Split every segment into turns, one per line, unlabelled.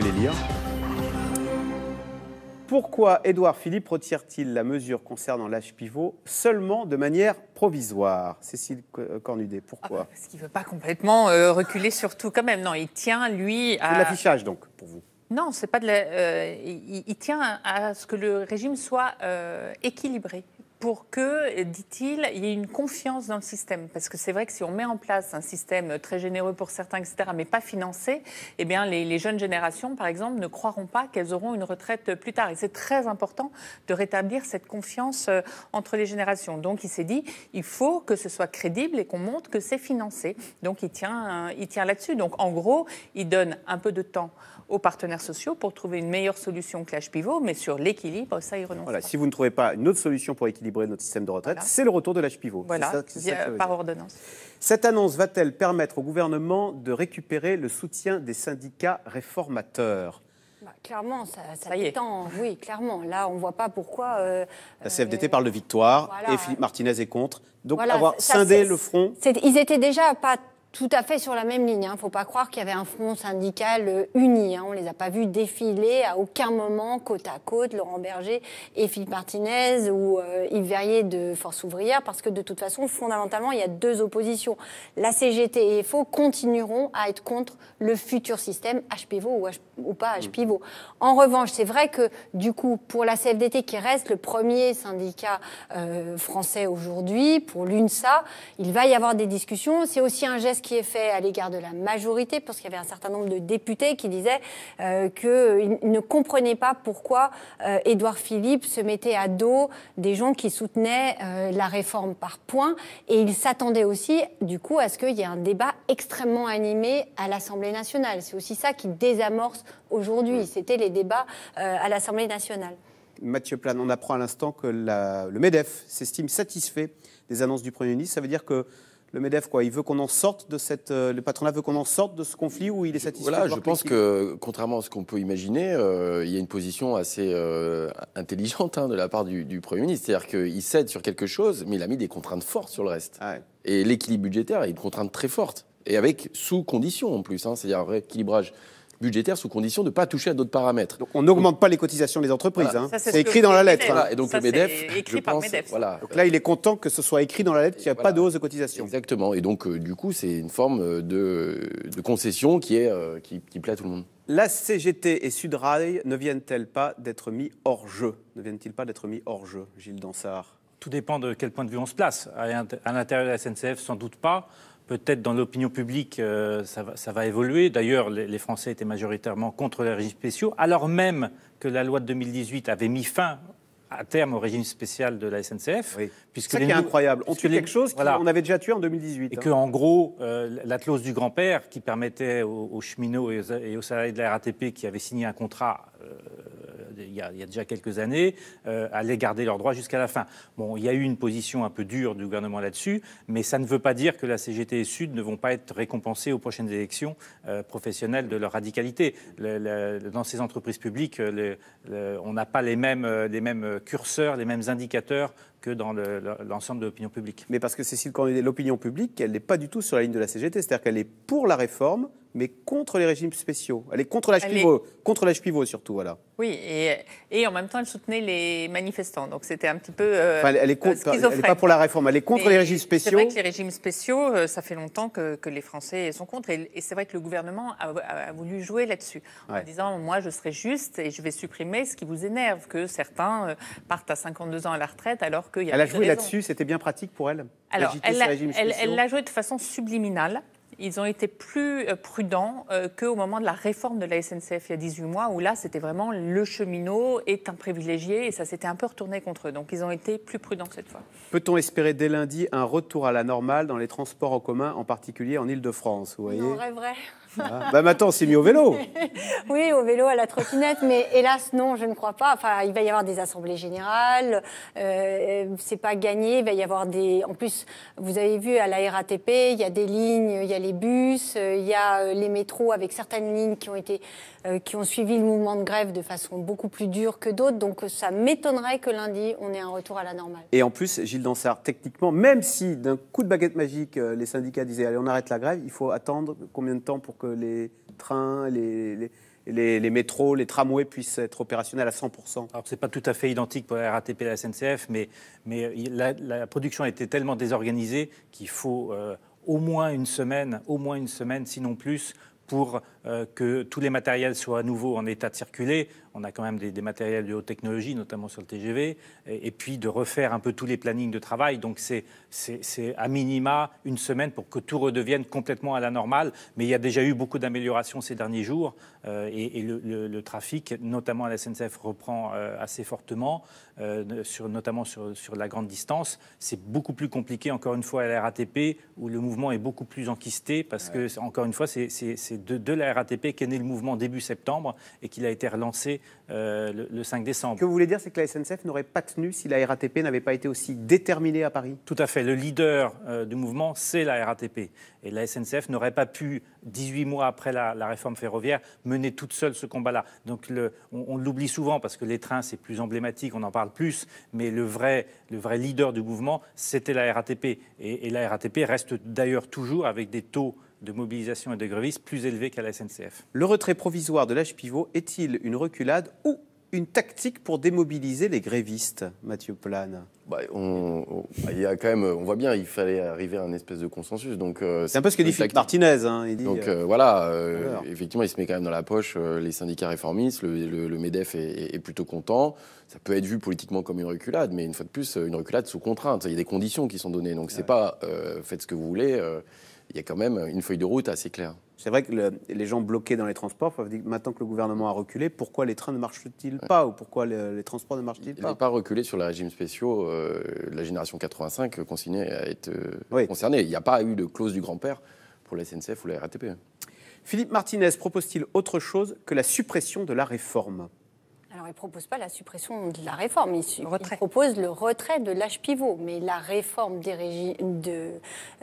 les lire. Pourquoi Edouard Philippe retire-t-il la mesure concernant l'âge pivot seulement de manière provisoire Cécile euh, Cornudet,
pourquoi ah, Parce qu'il ne veut pas complètement euh, reculer sur tout quand même. Non, il tient, lui, à... l'affichage, donc, pour vous Non, c'est pas de la... Euh, il, tient à ce que le régime soit équilibré, pour que, dit-il, il y ait une confiance dans le système. Parce que c'est vrai que si on met en place un système très généreux pour certains, etc., mais pas financé, eh bien, les, jeunes générations, par exemple, ne croiront pas qu'elles auront une retraite plus tard. Et c'est très important de rétablir cette confiance euh, entre les générations. Donc, il s'est dit, il faut que ce soit crédible et qu'on montre que c'est financé. Donc, il tient, euh, il tient là-dessus. Donc, en gros, il donne un peu de temps aux partenaires sociaux pour trouver une meilleure solution que l'âge pivot, mais sur l'équilibre, ça, il renonce.
Voilà, si vous ne trouvez pas une autre solution pour équilibrer notre système de retraite. C'est le retour de l'âge pivot. Voilà, par ordonnance. Cette annonce va-t-elle permettre au gouvernement de récupérer le soutien des syndicats réformateurs
bah, clairement, ça, ça, y Est. Oui, clairement. Là, on ne voit pas pourquoi. Euh,
la CFDT euh, parle de victoire et Philippe Martinez est contre. Donc, avoir scindé le front.
Ils étaient déjà pas tout à fait sur la même ligne. Il hein. ne faut pas croire qu'il y avait un front syndical euh, uni. Hein. On ne les a pas vus défiler à aucun moment, côte à côte, Laurent Berger et Philippe Martinez ou euh, Yves Verrier de Force ouvrière, parce que de toute façon, fondamentalement, il y a deux oppositions. La CGT et FO continueront à être contre le futur système HPVO ou, pas mm. HPVO. En revanche, c'est vrai que du coup, pour la CFDT qui reste le premier syndicat euh, français aujourd'hui, pour l'UNSA, il va y avoir des discussions. C'est aussi un geste qui est fait à l'égard de la majorité, parce qu'il y avait un certain nombre de députés qui disaient euh, qu'ils ne comprenaient pas pourquoi euh, Édouard Philippe se mettait à dos des gens qui soutenaient euh, la réforme par points. Et ils s'attendaient aussi, du coup, à ce qu'il y ait un débat extrêmement animé à l'Assemblée nationale. C'est aussi ça qui désamorce aujourd'hui. C'était les débats à l'Assemblée nationale.
Mathieu Plan on apprend à l'instant que le MEDEF s'estime satisfait des annonces du Premier ministre. Ça veut dire que le MEDEF quoi Il veut qu'on en sorte de cette. Euh, le patronat veut qu'on en sorte de ce conflit où il est satisfait Voilà, je pense
que, contrairement à ce qu'on peut imaginer, euh, il y a une position assez euh, intelligente hein, de la part du, Premier ministre. C'est-à-dire qu'il cède sur quelque chose, mais il a mis des contraintes fortes sur le reste. Ah Et l'équilibre budgétaire est une contrainte très forte. Et avec sous-conditions en plus, hein. c'est-à-dire un rééquilibrage budgétaire sous condition
de ne pas toucher à d'autres paramètres. Donc on n'augmente pas les cotisations des entreprises. Hein. C'est écrit dans la lettre. Et donc le MEDEF,
écrit pense, Voilà. Donc là,
il est content que ce soit écrit dans la lettre qu'il n'y a pas de hausse de cotisation. Exactement. Et donc,
euh, du coup, c'est une forme euh, de, concession qui, est, euh, qui, qui plaît à tout le monde.
La CGT et Sudrail ne viennent-elles pas d'être mis hors jeu Ne viennent-ils pas d'être mis hors jeu, Gilles Dansard
tout dépend de quel point de vue on se place. À l'intérieur de la SNCF, sans doute pas. Peut-être dans l'opinion publique, euh, ça, va, évoluer. D'ailleurs, les, Français étaient majoritairement contre les régimes spéciaux, alors même que la loi de 2018 avait mis fin à terme au régime spécial de la SNCF. Oui. Puisque ça qui est incroyable. On tue quelque chose qu'on avait
déjà tué en 2018. Et qu'en hein. que, en
gros, euh, la clause du grand-père qui permettait aux, cheminots et aux, salariés de la RATP qui avaient signé un contrat euh, il y a, déjà quelques années, euh, allaient garder leurs droits jusqu'à la fin. Bon, il y a eu une position un peu dure du gouvernement là-dessus, mais ça ne veut pas dire que la CGT et Sud ne vont pas être récompensés aux prochaines élections euh, professionnelles de leur radicalité. dans ces entreprises publiques, on n'a pas les mêmes, curseurs, les mêmes
indicateurs que dans l'ensemble de l'opinion publique. Mais parce que Cécile est l'opinion publique, elle n'est pas du tout sur la ligne de la CGT, c'est-à-dire qu'elle est pour la réforme, mais contre les régimes spéciaux. Elle est contre l'âge pivot, contre l'âge surtout, voilà.
Oui, et, en même temps, elle soutenait les manifestants. Donc c'était un petit peu. Euh, elle, est pas pour la réforme, elle est contre les régimes spéciaux. C'est vrai que les régimes spéciaux, euh, ça fait longtemps que, les Français sont contre. Et, c'est vrai que le gouvernement a, voulu jouer là-dessus, en disant moi, je serai juste et je vais supprimer ce qui vous énerve, que certains euh, partent à 52 ans à la retraite alors qu'il y a. Elle a joué là-dessus,
c'était bien pratique pour elle. Alors, elle l'a
joué de façon subliminale ils ont été plus euh, prudents euh, qu'au moment de la réforme de la SNCF il y a 18 mois, où là, c'était vraiment le cheminot est un privilégié et ça s'était un peu retourné contre eux. Donc, ils ont été plus prudents cette fois.
Peut-on espérer dès lundi un retour à la normale dans les transports en commun, en particulier en Ile-de-France Vous voyez On
vrai.
Ah. Bah, maintenant, c'est mis au vélo.
oui, au vélo, à la trottinette, mais hélas, non, je ne crois pas. Enfin, il va y avoir des assemblées générales, euh, c'est pas gagné. Il va y avoir des. En plus, vous avez vu à la RATP, il y a des lignes, il y a les bus, euh, il y a euh, les métros avec certaines lignes qui ont, été, euh, qui ont suivi le mouvement de grève de façon beaucoup plus dure que d'autres. Donc ça m'étonnerait que lundi, on ait un retour à la normale.
Et en plus, Gilles Dansard, techniquement, même si d'un coup de baguette magique, les syndicats disaient allez, on arrête la grève, il faut attendre combien de temps pour que les trains, les, les... métros, les tramways puissent être opérationnels à 100%.
Alors, ce n'est pas tout à fait identique pour la RATP et la SNCF, mais, mais la, production a été tellement désorganisée qu'il faut au moins une semaine, au moins une semaine, sinon plus, pour euh, que tous les matériels soient à nouveau en état de circuler. On a quand même des, matériels de haute technologie, notamment sur le TGV, et, puis de refaire un peu tous les plannings de travail. Donc c'est à minima une semaine pour que tout redevienne complètement à la normale. Mais il y a déjà eu beaucoup d'améliorations ces derniers jours, euh, et, le, trafic, notamment à la SNCF, reprend euh, assez fortement, sur, notamment sur, la grande distance. C'est beaucoup plus compliqué, encore une fois, à la RATP, où le mouvement est beaucoup plus enquisté, parce que, encore une fois, c'est de, de RATP est né le mouvement début septembre et qu'il a été relancé euh, le, 5 décembre. Ce que vous voulez dire, c'est que la SNCF n'aurait pas tenu si la RATP n'avait pas été aussi déterminée à Paris Tout à fait. Le leader euh, du mouvement, c'est la RATP. Et la SNCF n'aurait pas pu, 18 mois après la, réforme ferroviaire, mener toute seule ce combat-là. Donc le, on, l'oublie souvent parce que les trains, c'est plus emblématique, on en parle plus, mais le vrai, le vrai leader du mouvement, c'était la RATP. et la RATP reste d'ailleurs toujours
avec des taux
de mobilisation et de grévistes plus élevé qu'à la SNCF.
Le retrait provisoire de l'âge pivot est-il une reculade ou une tactique pour démobiliser les grévistes, Mathieu Plane
bah, on, il y a quand même, on voit bien, il fallait arriver à un espèce de consensus. Donc euh, c'est un peu ce que dit Philippe Martinez. Hein, donc euh, euh, voilà, effectivement, il se met quand même dans la poche les syndicats réformistes. Le, Medef est, plutôt content. Ça peut être vu politiquement comme une reculade, mais une fois de plus, une reculade sous contrainte. Il y a des conditions qui sont données, donc c'est n'est pas faites ce que vous voulez il y a quand même une feuille de route assez claire.
C'est vrai que les gens bloqués dans les transports peuvent dire maintenant que le gouvernement a reculé, pourquoi les trains ne marchent-ils pas ou pourquoi les transports ne marchent-ils pas Il
pas reculé sur les régimes spéciaux. de euh, la génération 85 consignée à être concerné. Euh, concernée. Il n'y a pas eu de clause du
grand-père pour la SNCF ou la RATP. Philippe Martinez propose-t-il autre chose que la suppression de la réforme
il ne propose pas la suppression de la réforme, il, propose le retrait de l'âge pivot. Mais la réforme de...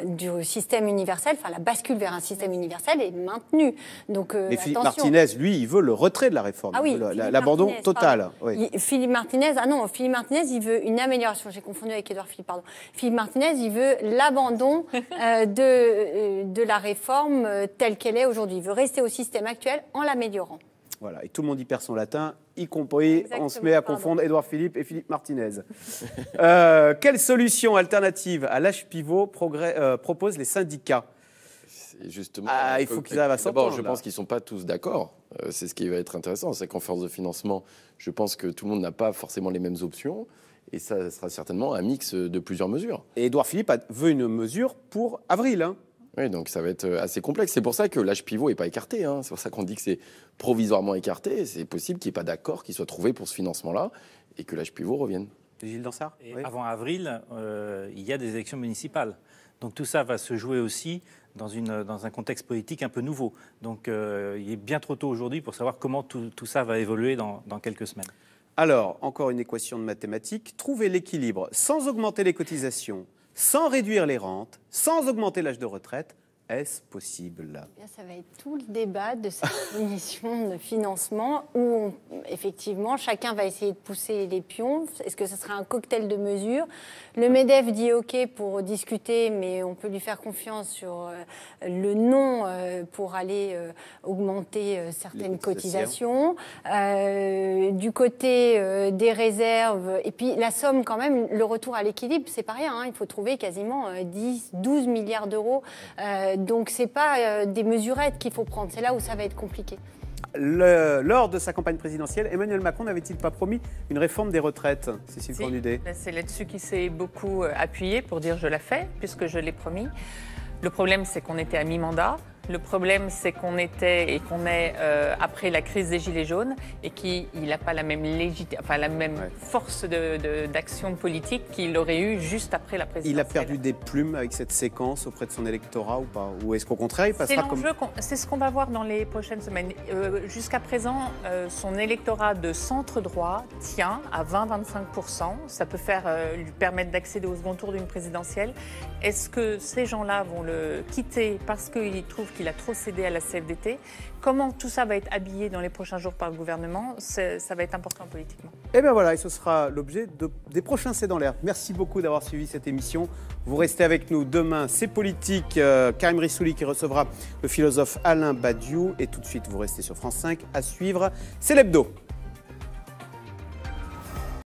du système universel, enfin la bascule vers un système universel est maintenue. Donc, euh, Philippe Martinez,
lui, il veut le retrait de la réforme, ah l'abandon total.
Philippe Martinez, ah non, Philippe Martinez, il veut une amélioration. J'ai confondu avec Édouard Philippe, pardon. Philippe Martinez, il veut l'abandon euh, de, euh, de la réforme telle qu'elle est aujourd'hui. Il veut rester au système actuel en l'améliorant.
Voilà, et tout le monde y perd son latin, y compris on se met à confondre Édouard Philippe et Philippe Martinez. Euh, quelle solution alternative à l'âge pivot progrès, euh, proposent les syndicats Justement, ah, il faut qu'ils arrivent à D'abord, je pense qu'ils ne sont pas tous d'accord.
Euh, c'est ce qui va être intéressant. C'est qu'en force de financement, je pense que tout le monde n'a pas forcément les mêmes options. Et ça sera certainement un mix de plusieurs mesures. Et Édouard Philippe veut une mesure pour avril. Hein. Oui, donc ça va être euh, assez complexe. C'est pour ça que l'âge pivot n'est pas écarté. Hein. C'est pour ça qu'on dit que c'est provisoirement écarté. C'est possible qu'il n'y ait pas d'accord qui soit trouvé pour ce financement-là et que l'âge pivot revienne.
Gilles Dansard
Avant avril, euh, il y a des élections municipales. Donc tout ça va se jouer aussi dans, un contexte politique un peu nouveau. Donc euh, il est bien trop tôt aujourd'hui pour savoir comment
tout, ça va évoluer dans, dans quelques semaines. Alors, encore une équation de mathématiques. Trouver l'équilibre sans augmenter les cotisations, sans réduire les rentes, sans augmenter l'âge de retraite, est-ce possible
Ça va être tout le débat de cette commission de financement où, effectivement, chacun va essayer de pousser les pions. Est-ce que ce sera un cocktail de mesures Le MEDEF dit OK pour discuter, mais on peut lui faire confiance sur euh, le non euh, pour aller euh, augmenter certaines cotisations. du côté des réserves, et puis la somme quand même, le retour à l'équilibre, c'est pas rien. Hein. Il faut trouver quasiment 10, 12 milliards d'euros. Euh, donc n'est pas euh, des mesurettes qu'il faut prendre. C'est là où ça va être compliqué.
lors de sa campagne présidentielle, Emmanuel Macron n'avait-il pas promis une réforme des retraites, ben,
C'est là-dessus qu'il s'est beaucoup euh, appuyé pour dire je l'ai fait puisque je l'ai promis. Le problème, c'est qu'on était à mi-mandat. Le problème, c'est qu'on était et qu'on est euh, après la crise des Gilets jaunes et qu'il n'a pas la même, légit... enfin, la même force d'action de, d'action politique qu'il aurait eu juste après la présidentielle. Il
a perdu des plumes avec cette séquence auprès de son électorat ou pas Ou est-ce qu'au contraire, il passera comme...
C'est ce qu'on va voir dans les prochaines semaines. Euh, jusqu'à présent, euh, son électorat de centre-droit tient à 20-25%. Ça peut faire, lui permettre d'accéder au second tour d'une présidentielle. Est-ce que ces gens-là vont le quitter parce qu'ils trouvent qu'il il a trop cédé à la CFDT. Comment tout ça va être habillé dans les prochains jours par le gouvernement Ça va être important politiquement.
Et eh bien voilà, et ce sera l'objet des prochains C'est dans l'air. Merci beaucoup d'avoir suivi cette émission. Vous restez avec nous demain, c'est politique. Euh, Karim Rissouli qui recevra le philosophe Alain Badiou. Et tout de suite, vous restez sur France 5 à suivre. C'est l'hebdo.